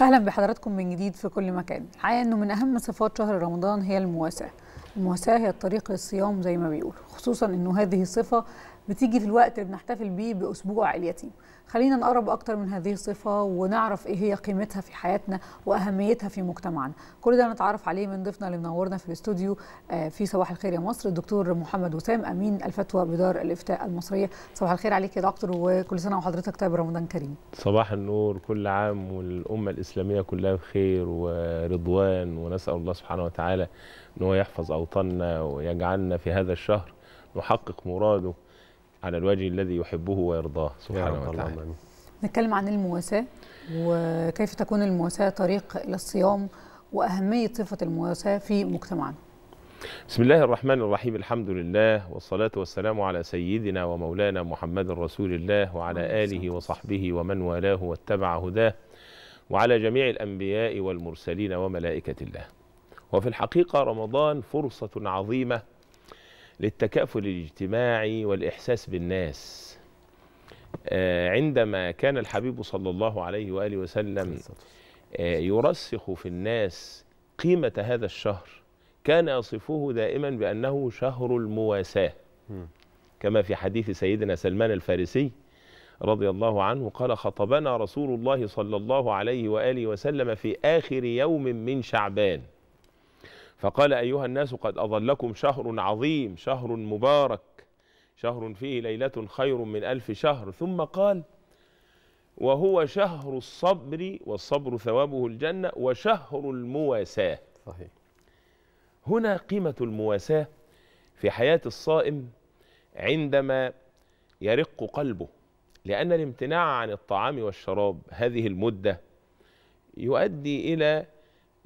اهلا بحضراتكم من جديد في كل مكان الحقيقه انه من اهم صفات شهر رمضان هي المواساه المواساه هي الطريق للصيام زي ما بيقولوا خصوصا انه هذه الصفه بتيجي في الوقت اللي بنحتفل بيه باسبوع اليتيم خلينا نقرب اكتر من هذه الصفه ونعرف ايه هي قيمتها في حياتنا واهميتها في مجتمعنا كل ده نتعرف عليه من ضيفنا اللي منورنا في الاستوديو آه، في صباح الخير يا مصر الدكتور محمد وسام امين الفتوى بدار الافتاء المصريه صباح الخير عليك يا دكتور وكل سنه وحضرتك طيب رمضان كريم صباح النور كل عام والامه الاسلاميه كلها بخير ورضوان ونسال الله سبحانه وتعالى ان هو يحفظ اوطاننا ويجعلنا في هذا الشهر نحقق مراده على الوجه الذي يحبه ويرضاه سبحانه وتعالى نتكلم عن المواساة وكيف تكون المواساة طريق إلى الصيام وأهمية صفة المواساة في مجتمعنا بسم الله الرحمن الرحيم الحمد لله والصلاة والسلام على سيدنا ومولانا محمد رسول الله وعلى آله وصحبه ومن والاه واتبع هداه وعلى جميع الأنبياء والمرسلين وملائكة الله وفي الحقيقة رمضان فرصة عظيمة للتكافل الاجتماعي والإحساس بالناس آه، عندما كان الحبيب صلى الله عليه وآله وسلم آه، يرسخ في الناس قيمة هذا الشهر كان يصفه دائما بأنه شهر المواساة كما في حديث سيدنا سلمان الفارسي رضي الله عنه قال خطبنا رسول الله صلى الله عليه وآله وسلم في آخر يوم من شعبان فقال أيها الناس قد أظلكم شهر عظيم شهر مبارك شهر فيه ليلة خير من ألف شهر ثم قال وهو شهر الصبر والصبر ثوابه الجنة وشهر المواساة صحيح هنا قيمة المواساة في حياة الصائم عندما يرق قلبه لأن الامتناع عن الطعام والشراب هذه المدة يؤدي إلى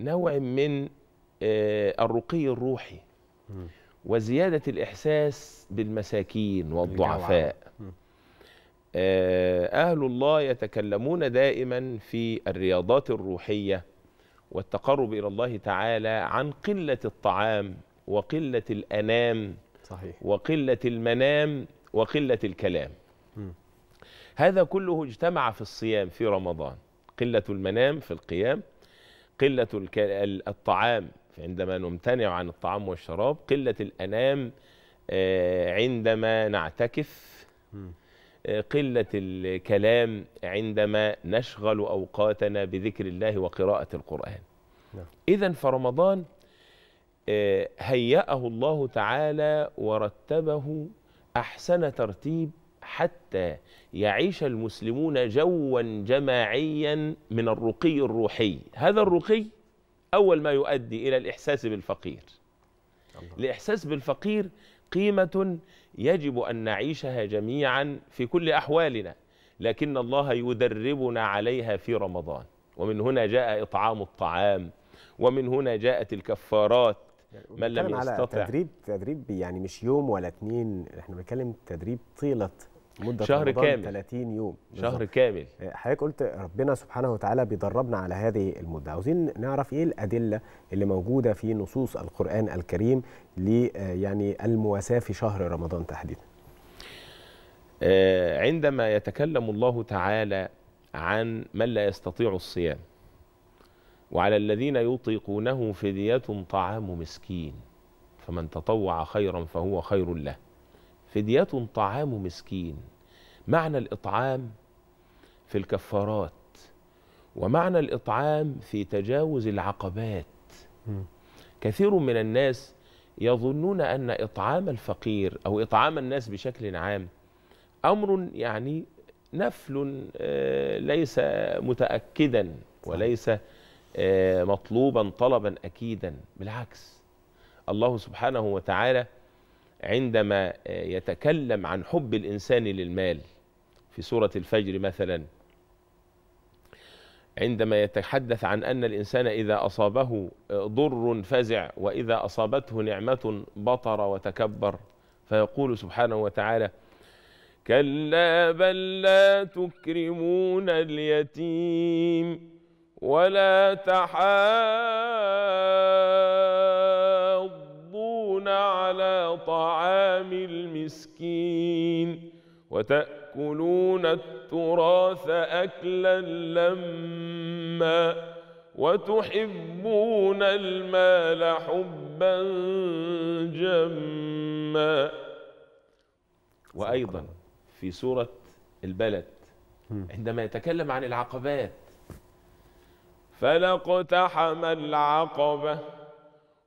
نوع من آه، الرقي الروحي وزيادة الإحساس بالمساكين والضعفاء آه، أهل الله يتكلمون دائما في الرياضات الروحية والتقرب إلى الله تعالى عن قلة الطعام وقلة الأنام صحيح. وقلة المنام وقلة الكلام م. هذا كله اجتمع في الصيام في رمضان قلة المنام في القيام قلة الطعام عندما نمتنع عن الطعام والشراب قلة الأنام آه، عندما نعتكف آه، قلة الكلام عندما نشغل أوقاتنا بذكر الله وقراءة القرآن نعم. إذا فرمضان آه، هيأه الله تعالى ورتبه أحسن ترتيب حتى يعيش المسلمون جوا جماعيا من الرقي الروحي هذا الرقي أول ما يؤدي إلى الإحساس بالفقير الله. الإحساس بالفقير قيمة يجب أن نعيشها جميعا في كل أحوالنا لكن الله يدربنا عليها في رمضان ومن هنا جاء إطعام الطعام ومن هنا جاءت الكفارات يعني من لم يستطع على تدريب تدريب يعني مش يوم ولا اثنين احنا بنتكلم تدريب طيلة مدة شهر كامل 30 يوم بالزبط. شهر كامل آه، حضرتك قلت ربنا سبحانه وتعالى بيدربنا على هذه المدة عاوزين نعرف ايه الأدلة اللي موجودة في نصوص القرآن الكريم ل آه، يعني المواساة في شهر رمضان تحديدا آه، عندما يتكلم الله تعالى عن من لا يستطيع الصيام وعلى الذين يطيقونه فدية طعام مسكين فمن تطوع خيرا فهو خير له فدية طعام مسكين معنى الإطعام في الكفارات ومعنى الإطعام في تجاوز العقبات كثير من الناس يظنون أن إطعام الفقير أو إطعام الناس بشكل عام أمر يعني نفل آه، ليس متأكدا وليس آه، مطلوبا طلبا أكيدا بالعكس الله سبحانه وتعالى عندما آه، يتكلم عن حب الإنسان للمال في سورة الفجر مثلا عندما يتحدث عن أن الإنسان إذا أصابه آه، ضر فزع وإذا أصابته نعمة بطر وتكبر فيقول سبحانه وتعالى كلا بل لا تكرمون اليتيم ولا تحاسبون على طعام المسكين وتأكلون التراث أكلا لما وتحبون المال حبا جما وأيضا في سورة البلد عندما يتكلم عن العقبات فلا اقتحم العقبه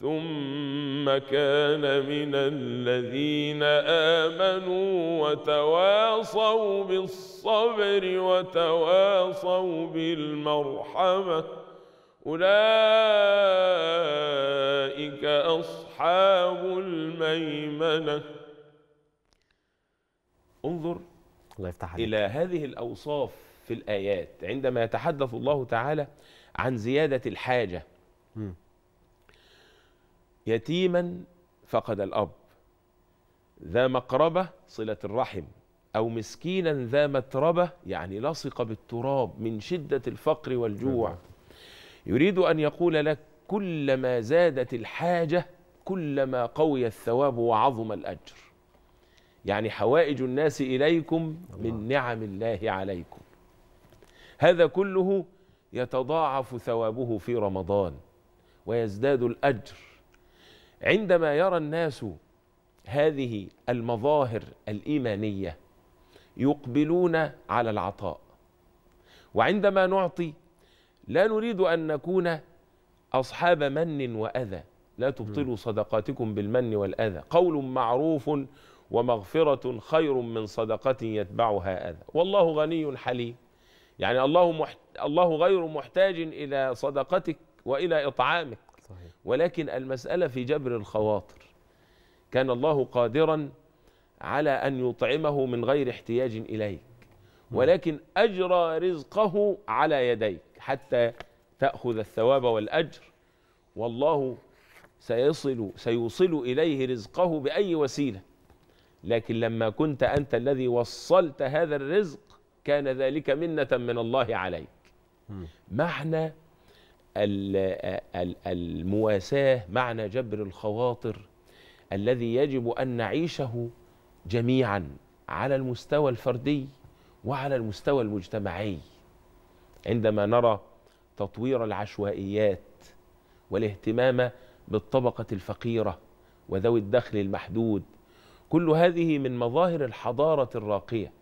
ثم كان من الذين آمنوا وتواصوا بالصبر وتواصوا بالمرحمة أولئك أصحاب الميمنة انظر الله يفتح عليك. إلى هذه الأوصاف في الآيات عندما يتحدث الله تعالى عن زيادة الحاجة م. يتيما فقد الأب ذا مقربة صلة الرحم أو مسكينا ذا متربة يعني لصق بالتراب من شدة الفقر والجوع يريد أن يقول لك كلما زادت الحاجة كلما قوي الثواب وعظم الأجر يعني حوائج الناس إليكم من نعم الله عليكم هذا كله يتضاعف ثوابه في رمضان ويزداد الأجر عندما يرى الناس هذه المظاهر الايمانيه يقبلون على العطاء وعندما نعطي لا نريد ان نكون اصحاب من واذى لا تبطلوا صدقاتكم بالمن والاذى قول معروف ومغفره خير من صدقه يتبعها اذى والله غني حليم يعني الله محت... الله غير محتاج الى صدقتك والى اطعامك ولكن المسألة في جبر الخواطر كان الله قادرا على أن يطعمه من غير احتياج إليك ولكن أجرى رزقه على يديك حتى تأخذ الثواب والأجر والله سيصل سيوصل إليه رزقه بأي وسيلة لكن لما كنت أنت الذي وصلت هذا الرزق كان ذلك منة من الله عليك معنى المواساة معنى جبر الخواطر الذي يجب أن نعيشه جميعا على المستوى الفردي وعلى المستوى المجتمعي عندما نرى تطوير العشوائيات والاهتمام بالطبقة الفقيرة وذوي الدخل المحدود كل هذه من مظاهر الحضارة الراقية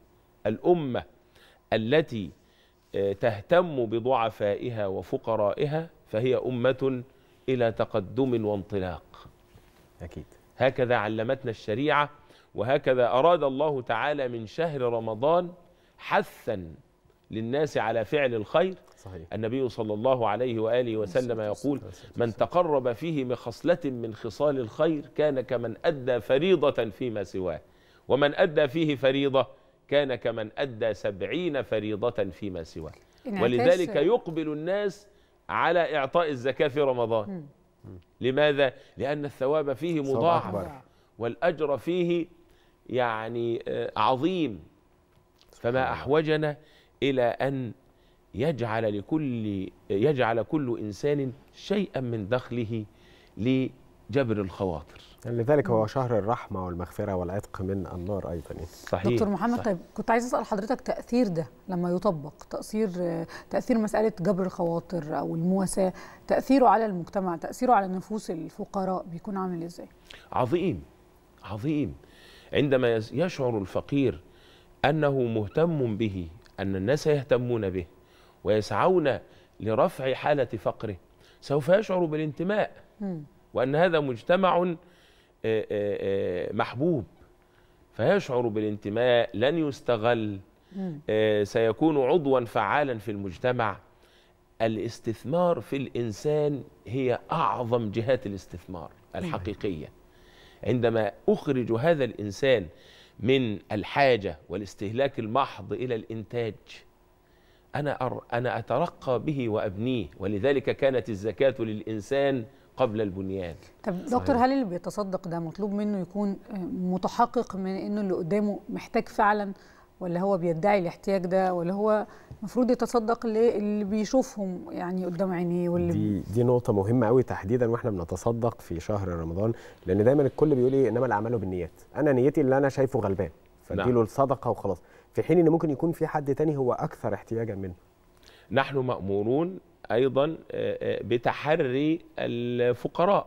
الأمة التي تهتم بضعفائها وفقرائها فهي أمة إلى تقدم وانطلاق أكيد هكذا علمتنا الشريعة وهكذا أراد الله تعالى من شهر رمضان حثا للناس على فعل الخير صحيح. النبي صلى الله عليه وآله وسلم يقول من تقرب فيه بخصلة من خصال الخير كان كمن أدى فريضة فيما سواه ومن أدى فيه فريضة كان كمن أدى سبعين فريضة فيما سواه ولذلك يقبل الناس على إعطاء الزكاة في رمضان لماذا؟ لأن الثواب فيه مضاعف والأجر فيه يعني آه، عظيم فما أحوجنا إلى أن يجعل لكل يجعل كل إنسان شيئا من دخله لجبر الخواطر لذلك هو شهر الرحمه والمغفره والعتق من النار ايضا صحيح دكتور محمد صحيح. طيب كنت عايز اسال حضرتك تاثير ده لما يطبق تاثير تاثير مساله جبر الخواطر او المواساه تاثيره على المجتمع تاثيره على نفوس الفقراء بيكون عامل ازاي عظيم عظيم عندما يشعر الفقير انه مهتم به ان الناس يهتمون به ويسعون لرفع حاله فقره سوف يشعر بالانتماء وان هذا مجتمع آه، آه، آه، محبوب فيشعر بالانتماء لن يستغل سيكون عضوا فعالا في المجتمع الاستثمار في الإنسان هي أعظم جهات الاستثمار الحقيقية عندما أخرج هذا الإنسان من الحاجة والاستهلاك المحض إلى الإنتاج أنا, أنا أترقى به وأبنيه ولذلك كانت الزكاة للإنسان قبل البنيان طب دكتور هل اللي بيتصدق ده مطلوب منه يكون آه، متحقق من انه اللي قدامه محتاج فعلا ولا هو بيدعي الاحتياج ده ولا هو المفروض يتصدق للي بيشوفهم يعني قدام عينيه واللي دي دي نقطه مهمه قوي تحديدا واحنا بنتصدق في شهر رمضان لان دايما الكل بيقول ايه انما الاعمال بالنيات انا نيتي اللي انا شايفه غلبان فاديله نعم. الصدقه وخلاص في حين ان ممكن يكون في حد تاني هو اكثر احتياجا منه نحن مامورون ايضا آه، آه، بتحري الفقراء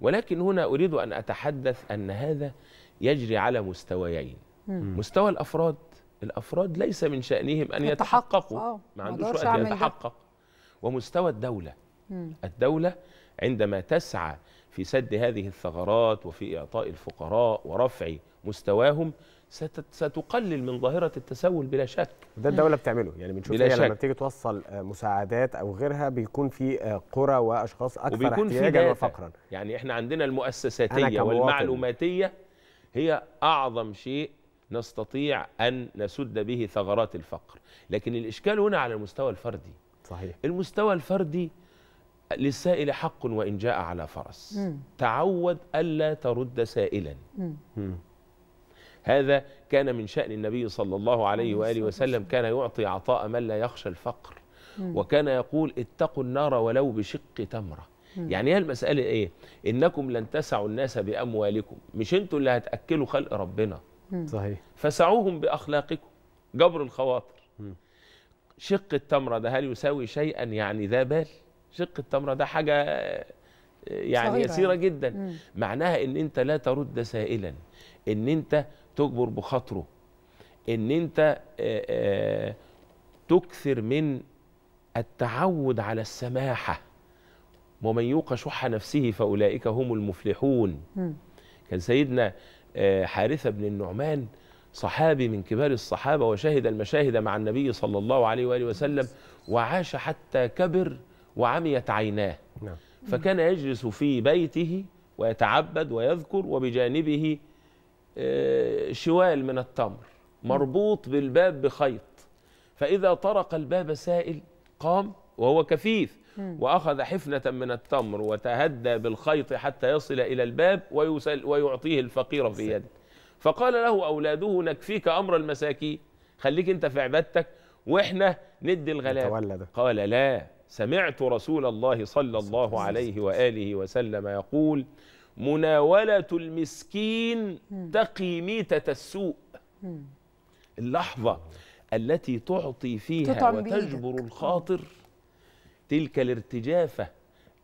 ولكن هنا اريد ان اتحدث ان هذا يجري على مستويين مستوى الافراد الافراد ليس من شانهم ان يتحققوا آه، ما عندوش وقت يتحقق ومستوى الدوله الدوله عندما تسعى في سد هذه الثغرات وفي اعطاء الفقراء ورفع مستواهم ستقلل من ظاهره التسول بلا شك ده الدوله بتعمله يعني بنشوف هي لما بتيجي توصل آه، مساعدات او غيرها بيكون في آه، قرى واشخاص اكثر احتياجا وفقرا يعني احنا عندنا المؤسساتيه والمعلوماتيه هي اعظم شيء نستطيع ان نسد به ثغرات الفقر لكن الاشكال هنا على المستوى الفردي صحيح المستوى الفردي للسائل حق وان جاء على فرس تعود الا ترد سائلا هذا كان من شأن النبي صلى الله عليه وآله وسلم كان يعطي عطاء من لا يخشى الفقر وكان يقول اتقوا النار ولو بشق تمرة يعني هي المسألة ايه انكم لن تسعوا الناس بأموالكم مش انتوا اللي هتأكلوا خلق ربنا صحيح فسعوهم بأخلاقكم جبر الخواطر شق التمرة ده هل يساوي شيئا يعني ذا بال شق التمرة ده حاجة يعني يسيرة يعني. جدا معناها ان انت لا ترد سائلا ان انت تجبر بخاطره ان انت تكثر من التعود على السماحه ومن يوق شح نفسه فاولئك هم المفلحون كان سيدنا حارثه بن النعمان صحابي من كبار الصحابه وشهد المشاهد مع النبي صلى الله عليه واله وسلم وعاش حتى كبر وعميت عيناه نعم. فكان يجلس في بيته ويتعبد ويذكر وبجانبه آه، شوال من التمر مربوط بالباب بخيط فإذا طرق الباب سائل قام وهو كفيف وأخذ حفنة من التمر وتهدى بالخيط حتى يصل إلى الباب ويسل ويعطيه الفقير في يده فقال له أولاده نكفيك أمر المساكين خليك أنت في عبادتك وإحنا ندي الغلاب قال لا سمعت رسول الله صلى الله عليه وآله وسلم يقول مناولة المسكين تقي ميتة السوء اللحظة التي تعطي فيها وتجبر الخاطر تلك الارتجافة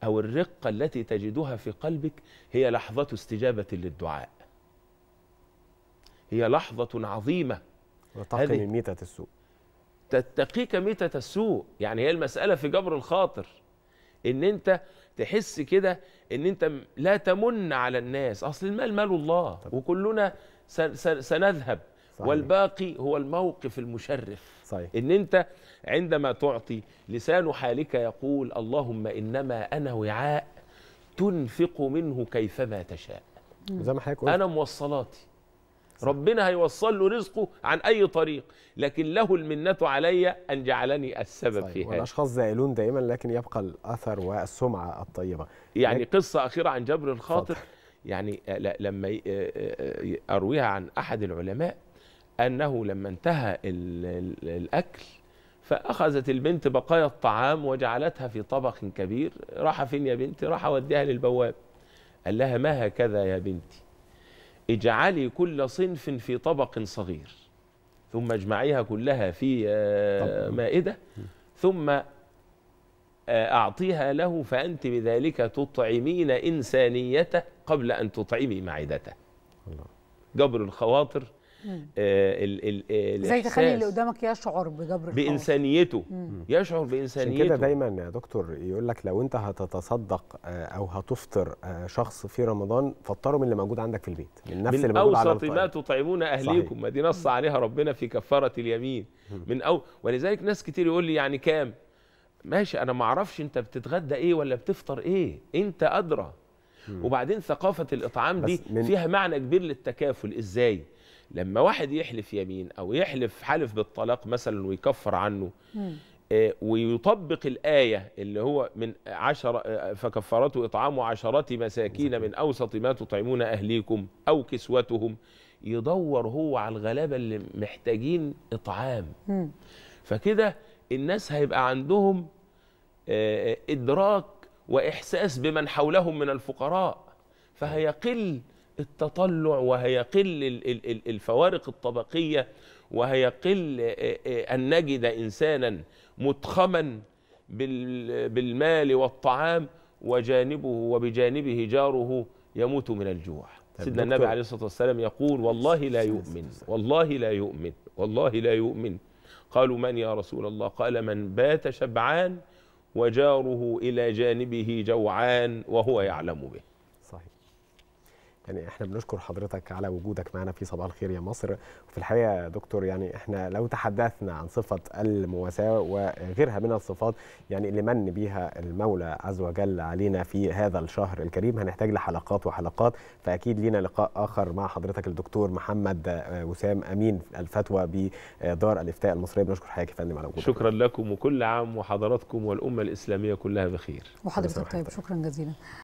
أو الرقة التي تجدها في قلبك هي لحظة استجابة للدعاء هي لحظة عظيمة وتقي ميتة السوء تتقيك ميتة السوء يعني هي المسألة في جبر الخاطر ان انت تحس كده ان انت لا تمن على الناس اصل المال مال الله طب. وكلنا سنذهب صحيح. والباقي هو الموقف المشرف صحيح. ان انت عندما تعطي لسان حالك يقول اللهم انما انا وعاء تنفق منه كيفما تشاء زي ما حضرتك انا موصلاتي ربنا هيوصل له رزقه عن أي طريق لكن له المنة علي أن جعلني السبب صحيح. في هذا والأشخاص زائلون دائما لكن يبقى الأثر والسمعة الطيبة يعني قصة أخيرة عن جبر الخاطر فضح. يعني آه، لما آه، آه، أرويها عن أحد العلماء أنه لما انتهى الأكل فأخذت البنت بقايا الطعام وجعلتها في طبق كبير راح فين يا بنتي راح أوديها للبواب قال لها ما هكذا يا بنتي اجعلي كل صنف في طبق صغير ثم اجمعيها كلها في آه، مائدة ثم آه، أعطيها له فأنت بذلك تطعمين إنسانيته قبل أن تطعمي معدته جبر الخواطر آه، آه، ازاي زي تخلي اللي قدامك يشعر بجبر بانسانيته مم. يشعر بانسانيته عشان كده دايما يا دكتور يقول لك لو انت هتتصدق آه، او هتفطر شخص في رمضان فطره من اللي موجود عندك في البيت من نفس من اللي موجود على ما تطعمون اهليكم ما دي نص عليها ربنا في كفاره اليمين مم. من او ولذلك ناس كتير يقول لي يعني كام ماشي انا ما اعرفش انت بتتغدى ايه ولا بتفطر ايه انت ادرى وبعدين ثقافه الاطعام دي فيها معنى كبير للتكافل ازاي لما واحد يحلف يمين او يحلف حلف بالطلاق مثلا ويكفر عنه آه، ويطبق الآية اللي هو من عشر آه، فكفرته إطعام عشرة مساكين من أوسط ما تطعمون أهليكم أو كسوتهم يدور هو على الغلابة اللي محتاجين إطعام فكده الناس هيبقى عندهم آه، إدراك وإحساس بمن حولهم من الفقراء فهيقل التطلع وهيقل الفوارق الطبقية وهيقل أن نجد إنسانا متخما بالمال والطعام وجانبه وبجانبه جاره يموت من الجوع طيب، سيدنا النبي عليه الصلاة والسلام يقول والله لا يؤمن والله لا يؤمن والله لا يؤمن قالوا من يا رسول الله قال من بات شبعان وجاره إلى جانبه جوعان وهو يعلم به يعني احنا بنشكر حضرتك على وجودك معنا في صباح الخير يا مصر وفي الحقيقه يا دكتور يعني احنا لو تحدثنا عن صفه المواساه وغيرها من الصفات يعني اللي من بيها المولى عز وجل علينا في هذا الشهر الكريم هنحتاج لحلقات وحلقات فاكيد لينا لقاء اخر مع حضرتك الدكتور محمد آه، وسام امين الفتوى بدار الافتاء المصريه بنشكر حضرتك يا فندم على وجودك شكرا لكم وكل عام وحضراتكم والامه الاسلاميه كلها بخير وحضرتك طيب شكرا جزيلا